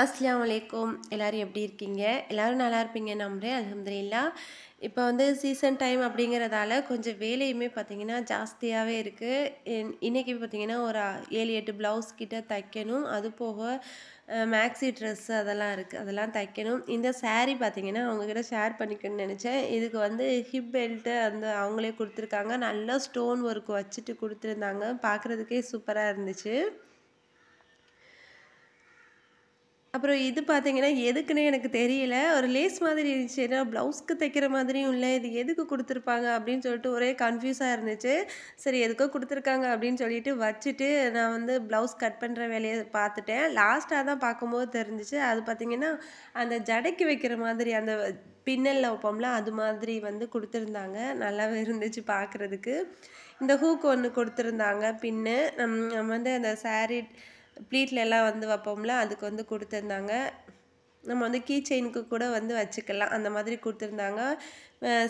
அஸ்லாம் வலைக்கும் எல்லோரும் எப்படி இருக்கீங்க எல்லோரும் நல்லா இருப்பீங்க நம்புகிறேன் அலமதுல்லா இப்போ வந்து சீசன் டைம் அப்படிங்கிறதால கொஞ்சம் வேலையுமே பார்த்திங்கன்னா ஜாஸ்தியாகவே இருக்குது இன்றைக்கி பார்த்தீங்கன்னா ஒரு ஏழு எட்டு ப்ளவுஸ் கிட்ட தைக்கணும் அது போக மேக்ஸி ட்ரெஸ் அதெல்லாம் இருக்குது அதெல்லாம் தைக்கணும் இந்த சாரீ பார்த்திங்கன்னா அவங்கக்கிட்ட ஷேர் பண்ணிக்கணும்னு நினச்சேன் இதுக்கு வந்து ஹிப் பெல்ட்டு அந்த அவங்களே கொடுத்துருக்காங்க நல்லா ஸ்டோன் ஒர்க் வச்சுட்டு கொடுத்துருந்தாங்க பார்க்குறதுக்கே சூப்பராக இருந்துச்சு அப்புறம் இது பார்த்தீங்கன்னா எதுக்குன்னு எனக்கு தெரியல ஒரு லேஸ் மாதிரி இருந்துச்சு ஏன்னா ப்ளவுஸ்க்கு தைக்கிற மாதிரியும் இல்லை இது எதுக்கு கொடுத்துருப்பாங்க அப்படின்னு சொல்லிட்டு ஒரே கன்ஃபியூஸாக இருந்துச்சு சரி எதுக்கோ கொடுத்துருக்காங்க அப்படின்னு சொல்லிட்டு வச்சுட்டு நான் வந்து ப்ளவுஸ் கட் பண்ணுற வேலையை பார்த்துட்டேன் லாஸ்ட்டாக தான் பார்க்கும்போது தெரிஞ்சிச்சு அது பார்த்திங்கன்னா அந்த ஜடைக்கு வைக்கிற மாதிரி அந்த பின்னலில் வைப்போம்ல அது மாதிரி வந்து கொடுத்துருந்தாங்க நல்லாவே இருந்துச்சு பார்க்குறதுக்கு இந்த ஹூக் ஒன்று கொடுத்துருந்தாங்க பின்னு நம்ம வந்து அந்த சாரீ ப்ளீட்லெல்லாம் எல்லாம் வந்து வைப்போம்ல அதுக்கு வந்து கொடுத்துருந்தாங்க நம்ம வந்து கீ செயினுக்கு கூட வந்து வச்சுக்கலாம் அந்த மாதிரி கொடுத்துருந்தாங்க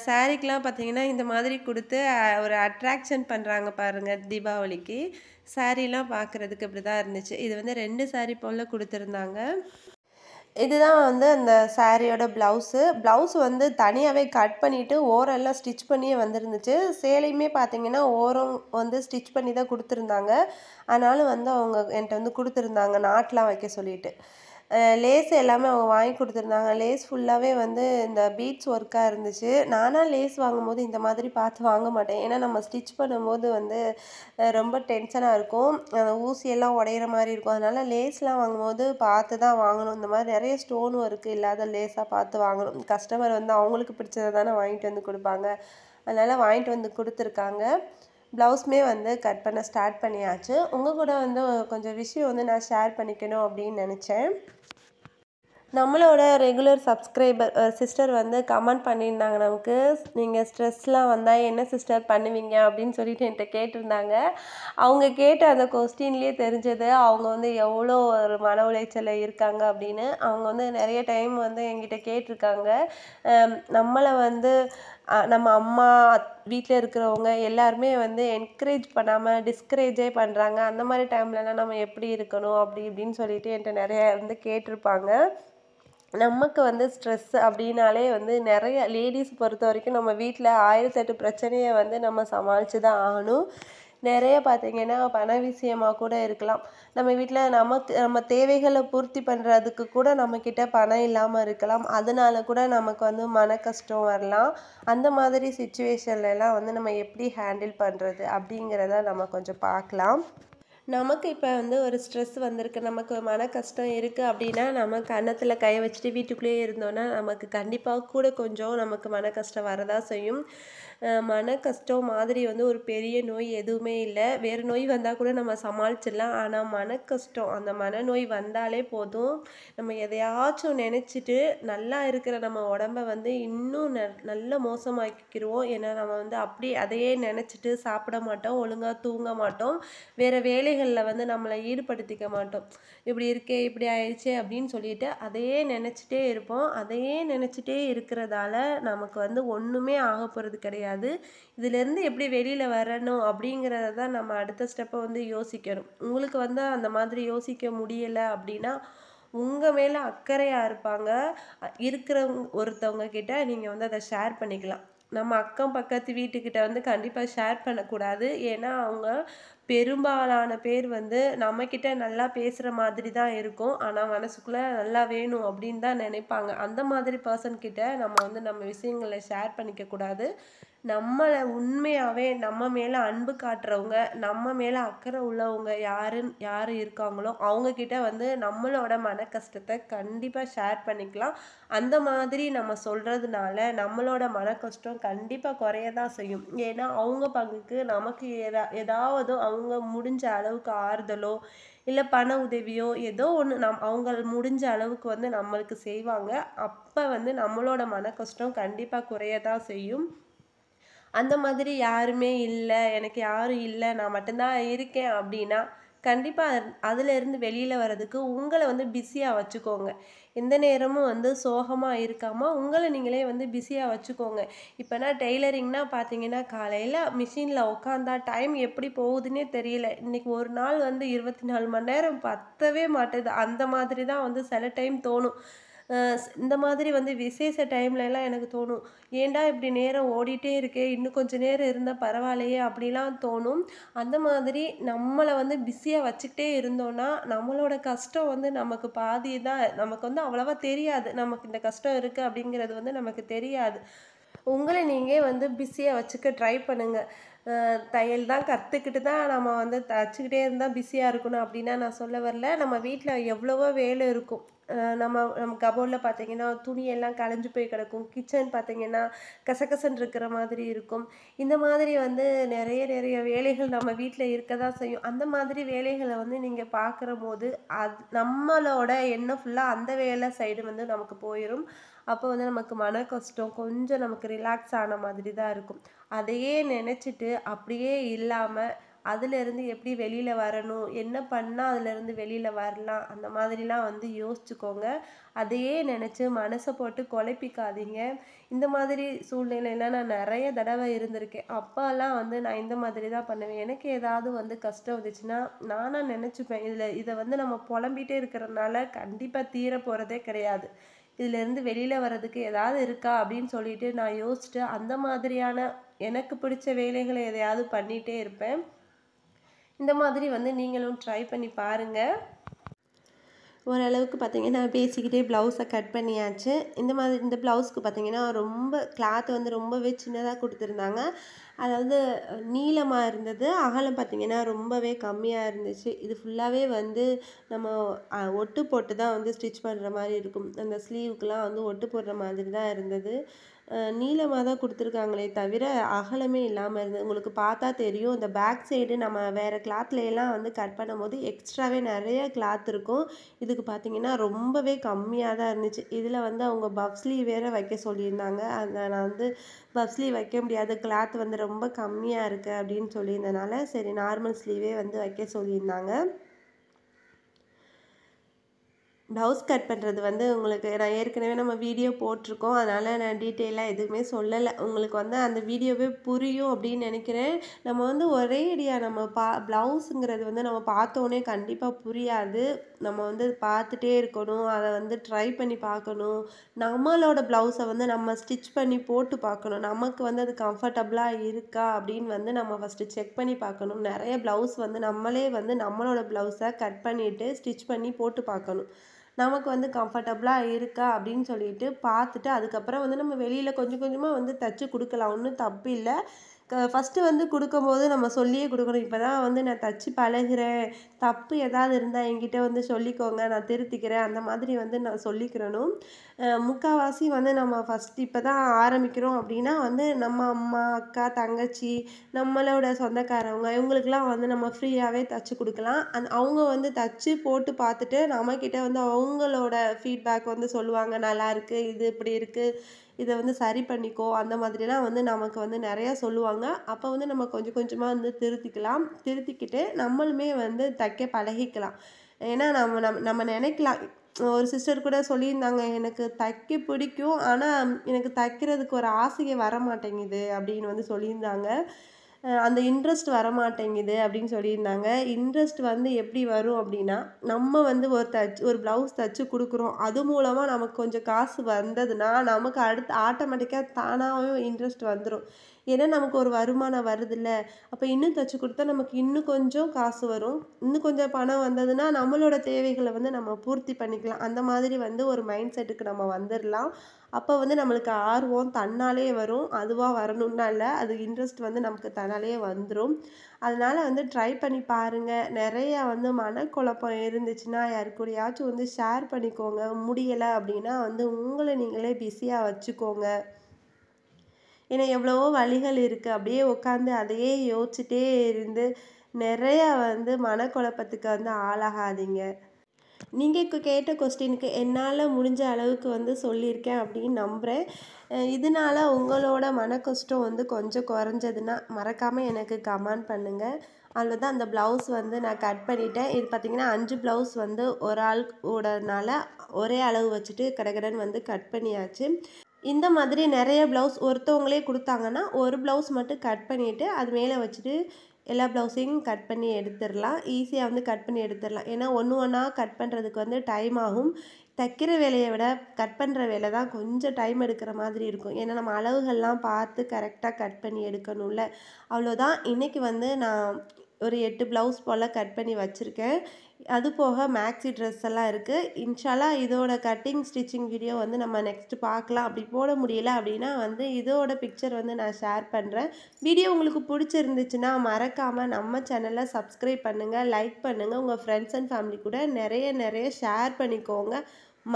சாரீக்கெலாம் பார்த்தீங்கன்னா இந்த மாதிரி கொடுத்து ஒரு அட்ராக்ஷன் பண்ணுறாங்க பாருங்கள் தீபாவளிக்கு சாரீலாம் பார்க்குறதுக்கு இப்படி தான் இருந்துச்சு இது வந்து ரெண்டு சாரீ போல் கொடுத்துருந்தாங்க இதுதான் வந்து அந்த சாரியோட ப்ளவுஸு ப்ளவுஸ் வந்து தனியாகவே கட் பண்ணிவிட்டு ஓரெல்லாம் ஸ்டிச் பண்ணியே வந்துருந்துச்சு சேலையுமே பார்த்தீங்கன்னா ஓரம் வந்து ஸ்டிச் பண்ணி தான் கொடுத்துருந்தாங்க ஆனாலும் வந்து அவங்க என்கிட்ட வந்து கொடுத்துருந்தாங்க நாட்லாம் வைக்க சொல்லிட்டு லேஸ் எல்லாமே அவங்க வாங்கி கொடுத்துருந்தாங்க லேஸ் ஃபுல்லாகவே வந்து இந்த பீட்ஸ் ஒர்க்காக இருந்துச்சு நானாக லேஸ் வாங்கும்போது இந்த மாதிரி பார்த்து வாங்க மாட்டேன் ஏன்னா நம்ம ஸ்டிச் பண்ணும்போது வந்து ரொம்ப டென்ஷனாக இருக்கும் அந்த ஊசியெல்லாம் உடையிற மாதிரி இருக்கும் அதனால் லேஸ்லாம் வாங்கும்போது பார்த்து தான் வாங்கணும் இந்த மாதிரி நிறைய ஸ்டோன் ஒர்க்கு இல்லாத லேஸாக பார்த்து வாங்கணும் கஸ்டமர் வந்து அவங்களுக்கு பிடிச்சதை தானே வாங்கிட்டு வந்து கொடுப்பாங்க அதனால் வாங்கிட்டு வந்து கொடுத்துருக்காங்க ப்ளவுஸுமே வந்து கட் பண்ண ஸ்டார்ட் பண்ணியாச்சு உங்கள் கூட வந்து கொஞ்சம் விஷயம் வந்து நான் ஷேர் பண்ணிக்கணும் அப்படின்னு நினச்சேன் நம்மளோட ரெகுலர் சப்ஸ்கிரைபர் சிஸ்டர் வந்து கமெண்ட் பண்ணியிருந்தாங்க நமக்கு நீங்கள் ஸ்ட்ரெஸ்லாம் வந்தால் என்ன சிஸ்டர் பண்ணுவீங்க அப்படின்னு சொல்லிட்டு என்கிட்ட கேட்டிருந்தாங்க அவங்க கேட்ட அந்த கொஸ்டின்லேயே தெரிஞ்சது அவங்க வந்து எவ்வளோ ஒரு மன உளைச்சலில் இருக்காங்க அப்படின்னு அவங்க வந்து நிறைய டைம் வந்து என்கிட்ட கேட்டிருக்காங்க நம்மளை வந்து நம்ம அம்மா வீட்டில் இருக்கிறவங்க எல்லாருமே வந்து என்கரேஜ் பண்ணாமல் டிஸ்கரேஜே பண்ணுறாங்க அந்த மாதிரி டைம்லலாம் நம்ம எப்படி இருக்கணும் அப்படி இப்படின்னு சொல்லிட்டு என்கிட்ட நிறைய வந்து கேட்டிருப்பாங்க நமக்கு வந்து ஸ்ட்ரெஸ் அப்படின்னாலே வந்து நிறைய லேடிஸ் பொறுத்த வரைக்கும் நம்ம வீட்டில் எட்டு பிரச்சனையை வந்து நம்ம சமாளித்து தான் ஆகணும் நிறைய பார்த்திங்கன்னா பண விஷயமாக கூட இருக்கலாம் நம்ம வீட்டில் நமக்கு நம்ம தேவைகளை பூர்த்தி பண்ணுறதுக்கு கூட நம்மக்கிட்ட பணம் இல்லாமல் இருக்கலாம் அதனால கூட நமக்கு வந்து மன கஷ்டம் வரலாம் அந்த மாதிரி சுச்சுவேஷன்லலாம் வந்து நம்ம எப்படி ஹேண்டில் பண்ணுறது அப்படிங்கிறத நம்ம கொஞ்சம் பார்க்கலாம் நமக்கு இப்போ வந்து ஒரு ஸ்ட்ரெஸ் வந்திருக்கு நமக்கு மன கஷ்டம் இருக்குது அப்படின்னா நம்ம கன்னத்தில் கை வச்சுட்டு வீட்டுக்குள்ளேயே இருந்தோன்னா நமக்கு கண்டிப்பாக கூட கொஞ்சம் நமக்கு மன கஷ்டம் வரதா செய்யும் மன கஷ்டம் மாதிரி வந்து ஒரு பெரிய நோய் எதுவுமே இல்லை வேறு நோய் வந்தால் கூட நம்ம சமாளிச்சிடலாம் ஆனால் மன கஷ்டம் அந்த மனநோய் வந்தாலே போதும் நம்ம எதையாச்சும் நினச்சிட்டு நல்லா இருக்கிற நம்ம உடம்பை வந்து இன்னும் ந நல்ல மோசமாக்கிக்கிடுவோம் ஏன்னா நம்ம வந்து அப்படி அதையே நினச்சிட்டு சாப்பிட மாட்டோம் ஒழுங்காக தூங்க மாட்டோம் வேறு வேலைகள் வேலைகளில் வந்து நம்மளை ஈடுபடுத்திக்க மாட்டோம் இப்படி இருக்கே இப்படி ஆயிடுச்சே அப்படின்னு சொல்லிட்டு அதையே நினச்சிட்டே இருப்போம் அதையே நினச்சிட்டே இருக்கிறதால நமக்கு வந்து ஒன்றுமே ஆக போகிறது கிடையாது இதுலேருந்து எப்படி வெளியில் வரணும் அப்படிங்கிறத தான் நம்ம அடுத்த ஸ்டெப்பை வந்து யோசிக்கணும் உங்களுக்கு வந்து அந்த மாதிரி யோசிக்க முடியலை அப்படின்னா உங்கள் மேலே அக்கறையாக இருப்பாங்க இருக்கிறவங்க ஒருத்தவங்க கிட்ட நீங்கள் வந்து அதை ஷேர் பண்ணிக்கலாம் நம்ம அக்கம் பக்கத்து வீட்டுக்கிட்ட வந்து கண்டிப்பாக ஷேர் பண்ணக்கூடாது ஏன்னா அவங்க பெரும்பாலான பேர் வந்து நம்மக்கிட்ட நல்லா பேசுகிற மாதிரி தான் இருக்கும் ஆனால் மனசுக்குள்ளே நல்லா வேணும் அப்படின்னு தான் நினைப்பாங்க அந்த மாதிரி பர்சன்கிட்ட நம்ம வந்து நம்ம விஷயங்களை ஷேர் பண்ணிக்கக்கூடாது நம்மளை உண்மையாகவே நம்ம மேலே அன்பு காட்டுறவங்க நம்ம மேலே அக்கறை உள்ளவங்க யாருன்னு யார் இருக்காங்களோ அவங்கக்கிட்ட வந்து நம்மளோட மன கஷ்டத்தை கண்டிப்பாக ஷேர் பண்ணிக்கலாம் அந்த மாதிரி நம்ம சொல்கிறதுனால நம்மளோட மன கஷ்டம் கண்டிப்பாக குறைய தான் செய்யும் ஏன்னா அவங்க பங்குக்கு நமக்கு எதா ஏதாவது அவங்க முடிஞ்ச அளவுக்கு ஆறுதலோ இல்லை பண உதவியோ ஏதோ ஒன்று நம் அவங்க முடிஞ்ச அளவுக்கு வந்து நம்மளுக்கு செய்வாங்க அப்போ வந்து நம்மளோட மன கஷ்டம் கண்டிப்பாக குறைய தான் செய்யும் அந்த மாதிரி யாருமே இல்லை எனக்கு யாரும் இல்லை நான் மட்டும்தான் இருக்கேன் அப்படின்னா கண்டிப்பாக அதிலேருந்து வெளியில் வர்றதுக்கு உங்களை வந்து பிஸியாக வச்சுக்கோங்க எந்த நேரமும் வந்து சோகமாக இருக்காமல் உங்களை நீங்களே வந்து பிஸியாக வச்சுக்கோங்க இப்போனா டெய்லரிங்னா பார்த்தீங்கன்னா காலையில் மிஷினில் உட்காந்தா டைம் எப்படி போகுதுன்னே தெரியல இன்றைக்கி ஒரு நாள் வந்து இருபத்தி நாலு மணி நேரம் பத்தவே மாட்டேது அந்த மாதிரி தான் வந்து சில டைம் தோணும் இந்த மாதிரி வந்து விசேஷ டைம்லலாம் எனக்கு தோணும் ஏண்டா இப்படி நேரம் ஓடிட்டே இருக்கே இன்னும் கொஞ்சம் நேரம் இருந்தால் பரவாயில்லையே அப்படிலாம் தோணும் அந்த மாதிரி நம்மளை வந்து பிஸியாக வச்சுக்கிட்டே இருந்தோன்னா நம்மளோட கஷ்டம் வந்து நமக்கு பாதி தான் நமக்கு வந்து அவ்வளோவா தெரியாது நமக்கு இந்த கஷ்டம் இருக்குது அப்படிங்கிறது வந்து நமக்கு தெரியாது உங்களை நீங்கள் வந்து பிஸியாக வச்சுக்க ட்ரை பண்ணுங்கள் தையல் தான் கற்றுக்கிட்டு தான் நம்ம வந்து தச்சுக்கிட்டே இருந்தால் பிஸியாக இருக்கணும் அப்படின்னா நான் சொல்ல வரல நம்ம வீட்டில் எவ்வளவோ வேலை இருக்கும் நம்ம நம்ம கபோர்டில் பார்த்தீங்கன்னா துணியெல்லாம் களைஞ்சு போய் கிடக்கும் கிச்சன் பார்த்தீங்கன்னா கசகசன் இருக்கிற மாதிரி இருக்கும் இந்த மாதிரி வந்து நிறைய நிறைய வேலைகள் நம்ம வீட்டில் இருக்க தான் செய்யும் அந்த மாதிரி வேலைகளை வந்து நீங்கள் பார்க்குற போது அது நம்மளோட எண்ணம் ஃபுல்லாக அந்த வேலை சைடு வந்து நமக்கு போயிடும் அப்போ வந்து நமக்கு மன கஷ்டம் கொஞ்சம் நமக்கு ரிலாக்ஸ் ஆன மாதிரி தான் இருக்கும் அதையே நினச்சிட்டு அப்படியே இல்லாமல் அதுலேருந்து எப்படி வெளியில் வரணும் என்ன பண்ணால் அதுலேருந்து வெளியில் வரலாம் அந்த மாதிரிலாம் வந்து யோசிச்சுக்கோங்க அதையே நினச்சி மனசை போட்டு குழப்பிக்காதீங்க இந்த மாதிரி சூழ்நிலையெல்லாம் நான் நிறைய தடவை இருந்திருக்கேன் அப்போல்லாம் வந்து நான் இந்த மாதிரி தான் பண்ணுவேன் எனக்கு ஏதாவது வந்து கஷ்டம் வந்துச்சுன்னா நானாக நினச்சிப்பேன் இதில் இதை வந்து நம்ம புலம்பிகிட்டே இருக்கிறதுனால கண்டிப்பாக தீர போகிறதே கிடையாது இதிலேருந்து வெளியில் வர்றதுக்கு ஏதாவது இருக்கா அப்படின்னு சொல்லிட்டு நான் யோசிச்சுட்டு அந்த மாதிரியான எனக்கு பிடிச்ச வேலைகளை எதையாவது பண்ணிகிட்டே இருப்பேன் இந்த மாதிரி வந்து நீங்களும் ட்ரை பண்ணி பாருங்கள் ஓரளவுக்கு பார்த்திங்கன்னா பேசிக்கிட்டே ப்ளவுஸை கட் பண்ணியாச்சு இந்த மாதிரி இந்த ப்ளவுஸ்க்கு பார்த்திங்கன்னா ரொம்ப கிளாத் வந்து ரொம்பவே சின்னதாக கொடுத்துருந்தாங்க அதாவது நீளமாக இருந்தது அகலம் பார்த்திங்கன்னா ரொம்பவே கம்மியாக இருந்துச்சு இது ஃபுல்லாகவே வந்து நம்ம ஒட்டு போட்டு தான் வந்து ஸ்டிச் பண்ணுற மாதிரி இருக்கும் அந்த ஸ்லீவுக்கெலாம் வந்து ஒட்டு போடுற மாதிரி தான் இருந்தது நீளமாக தான் கொடுத்துருக்காங்களே தவிர அகலமே இல்லாமல் இருந்தது உங்களுக்கு பார்த்தா தெரியும் இந்த பேக் சைடு நம்ம வேறு கிளாத்லையெல்லாம் வந்து கட் பண்ணும்போது எக்ஸ்ட்ராவே நிறைய கிளாத் இருக்கும் இதுக்கு பார்த்தீங்கன்னா ரொம்பவே கம்மியாக தான் இருந்துச்சு இதில் வந்து அவங்க பப்ஸ்லி வேறு வைக்க சொல்லியிருந்தாங்க அந்த நான் வந்து பப்ஸ்லி வைக்க முடியாத கிளாத் வந்து ரொம்ப கம்மியாக இருக்குது அப்படின்னு சொல்லியிருந்தனால சரி நார்மல் ஸ்லீவே வந்து வைக்க சொல்லியிருந்தாங்க ப்ளவுஸ் கட் பண்ணுறது வந்து உங்களுக்கு நான் ஏற்கனவே நம்ம வீடியோ போட்டிருக்கோம் அதனால் நான் டீட்டெயிலாக எதுவுமே சொல்லலை உங்களுக்கு வந்து அந்த வீடியோவே புரியும் அப்படின்னு நினைக்கிறேன் நம்ம வந்து ஒரே ஐடியா நம்ம பா ப்ளவுஸுங்கிறது வந்து நம்ம பார்த்தோன்னே கண்டிப்பாக புரியாது நம்ம வந்து பார்த்துட்டே இருக்கணும் அதை வந்து ட்ரை பண்ணி பார்க்கணும் நம்மளோட ப்ளவுஸை வந்து நம்ம ஸ்டிச் பண்ணி போட்டு பார்க்கணும் நமக்கு வந்து அது கம்ஃபர்டபுளாக இருக்கா அப்படின்னு வந்து நம்ம ஃபஸ்ட்டு செக் பண்ணி பார்க்கணும் நிறைய ப்ளவுஸ் வந்து நம்மளே வந்து நம்மளோட ப்ளவுஸை கட் பண்ணிவிட்டு ஸ்டிச் பண்ணி போட்டு பார்க்கணும் நமக்கு வந்து கம்ஃபர்டபுளாக இருக்கா அப்படின்னு சொல்லிட்டு பார்த்துட்டு அதுக்கப்புறம் வந்து நம்ம வெளியில் கொஞ்சம் கொஞ்சமாக வந்து தைச்சி கொடுக்கலாம் ஒன்றும் தப்பு இல்லை ஃபஸ்ட்டு வந்து கொடுக்கும்போது நம்ம சொல்லியே கொடுக்கணும் இப்போ தான் வந்து நான் தைச்சி பழகிறேன் தப்பு ஏதாவது இருந்தால் என்கிட்ட வந்து சொல்லிக்கோங்க நான் திருத்திக்கிறேன் அந்த மாதிரி வந்து நான் சொல்லிக்கிறணும் முக்கால்வாசி வந்து நம்ம ஃபஸ்ட் இப்போ தான் ஆரம்பிக்கிறோம் அப்படின்னா வந்து நம்ம அம்மா அக்கா தங்கச்சி நம்மளோட சொந்தக்காரவங்க இவங்களுக்கெல்லாம் வந்து நம்ம ஃப்ரீயாகவே தைச்சி கொடுக்கலாம் அந் அவங்க வந்து தைச்சி போட்டு பார்த்துட்டு நம்மக்கிட்ட வந்து அவங்களோட ஃபீட்பேக் வந்து சொல்லுவாங்க நல்லா இருக்குது இது இப்படி இருக்குது இதை வந்து சரி பண்ணிக்கோ அந்த மாதிரிலாம் வந்து நமக்கு வந்து நிறையா சொல்லுவாங்க அப்போ வந்து நம்ம கொஞ்சம் கொஞ்சமாக வந்து திருத்திக்கலாம் திருத்திக்கிட்டு நம்மளுமே வந்து தைக்க பழகிக்கலாம் ஏன்னா நம்ம நம் நம்ம நினைக்கலாம் ஒரு சிஸ்டர் கூட சொல்லியிருந்தாங்க எனக்கு தைக்க பிடிக்கும் ஆனால் எனக்கு தைக்கிறதுக்கு ஒரு ஆசையே வர மாட்டேங்குது அப்படின்னு வந்து சொல்லியிருந்தாங்க அந்த இன்ட்ரெஸ்ட் வரமாட்டேங்குது அப்படின்னு சொல்லியிருந்தாங்க இன்ட்ரெஸ்ட் வந்து எப்படி வரும் அப்படின்னா நம்ம வந்து ஒரு தச்சு ஒரு ப்ளவுஸ் தச்சு கொடுக்குறோம் அது மூலமாக நமக்கு கொஞ்சம் காசு வந்ததுன்னா நமக்கு அடுத்து ஆட்டோமேட்டிக்காக தானாகவும் இன்ட்ரெஸ்ட் வந்துடும் ஏன்னா நமக்கு ஒரு வருமானம் இல்லை அப்போ இன்னும் தைச்சி கொடுத்தா நமக்கு இன்னும் கொஞ்சம் காசு வரும் இன்னும் கொஞ்சம் பணம் வந்ததுன்னா நம்மளோட தேவைகளை வந்து நம்ம பூர்த்தி பண்ணிக்கலாம் அந்த மாதிரி வந்து ஒரு மைண்ட் செட்டுக்கு நம்ம வந்துடலாம் அப்போ வந்து நம்மளுக்கு ஆர்வம் தன்னாலே வரும் அதுவாக வரணும்னா இல்லை அது இன்ட்ரெஸ்ட் வந்து நமக்கு தன்னாலே வந்துடும் அதனால் வந்து ட்ரை பண்ணி பாருங்கள் நிறையா வந்து மனக்குழப்பம் இருந்துச்சுன்னா கூடயாச்சும் வந்து ஷேர் பண்ணிக்கோங்க முடியலை அப்படின்னா வந்து உங்களை நீங்களே பிஸியாக வச்சுக்கோங்க ஏன்னா எவ்வளவோ வழிகள் இருக்குது அப்படியே உட்காந்து அதையே யோசிச்சுட்டே இருந்து நிறையா வந்து மனக்குழப்பத்துக்கு வந்து ஆளாகாதீங்க நீங்கள் இப்போ கேட்ட கொஸ்டினுக்கு என்னால் முடிஞ்ச அளவுக்கு வந்து சொல்லியிருக்கேன் அப்படின்னு நம்புகிறேன் இதனால் உங்களோட மன கஷ்டம் வந்து கொஞ்சம் குறைஞ்சதுன்னா மறக்காமல் எனக்கு கமெண்ட் பண்ணுங்கள் அதில் தான் அந்த ப்ளவுஸ் வந்து நான் கட் பண்ணிட்டேன் இது பார்த்திங்கன்னா அஞ்சு ப்ளவுஸ் வந்து ஒரு ஆள் ஓடனால ஒரே அளவு வச்சுட்டு கடகடன் வந்து கட் பண்ணியாச்சு இந்த மாதிரி நிறைய ப்ளவுஸ் ஒருத்தவங்களே கொடுத்தாங்கன்னா ஒரு ப்ளவுஸ் மட்டும் கட் பண்ணிவிட்டு அது மேலே வச்சுட்டு எல்லா ப்ளவுஸையும் கட் பண்ணி எடுத்துடலாம் ஈஸியாக வந்து கட் பண்ணி எடுத்துடலாம் ஏன்னா ஒன்று ஒன்றா கட் பண்ணுறதுக்கு வந்து டைம் ஆகும் தைக்கிற வேலையை விட கட் பண்ணுற வேலை தான் கொஞ்சம் டைம் எடுக்கிற மாதிரி இருக்கும் ஏன்னா நம்ம அளவுகள்லாம் பார்த்து கரெக்டாக கட் பண்ணி எடுக்கணும்ல அவ்வளோதான் இன்றைக்கி வந்து நான் ஒரு எட்டு ப்ளவுஸ் போல் கட் பண்ணி வச்சுருக்கேன் அது போக மேக்ஸி ட்ரெஸ் எல்லாம் இருக்குது இன்ஷாலாக இதோட கட்டிங் ஸ்டிச்சிங் வீடியோ வந்து நம்ம நெக்ஸ்ட் பார்க்கலாம் அப்படி போட முடியல அப்படின்னா வந்து இதோட பிக்சர் வந்து நான் ஷேர் பண்ணுறேன் வீடியோ உங்களுக்கு பிடிச்சிருந்துச்சுன்னா மறக்காமல் நம்ம சேனலை சப்ஸ்கிரைப் பண்ணுங்கள் லைக் பண்ணுங்கள் உங்கள் ஃப்ரெண்ட்ஸ் அண்ட் ஃபேமிலி கூட நிறைய நிறைய ஷேர் பண்ணிக்கோங்க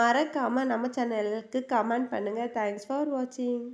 மறக்காமல் நம்ம சேனலுக்கு கமெண்ட் பண்ணுங்கள் தேங்க்ஸ் ஃபார் வாட்சிங்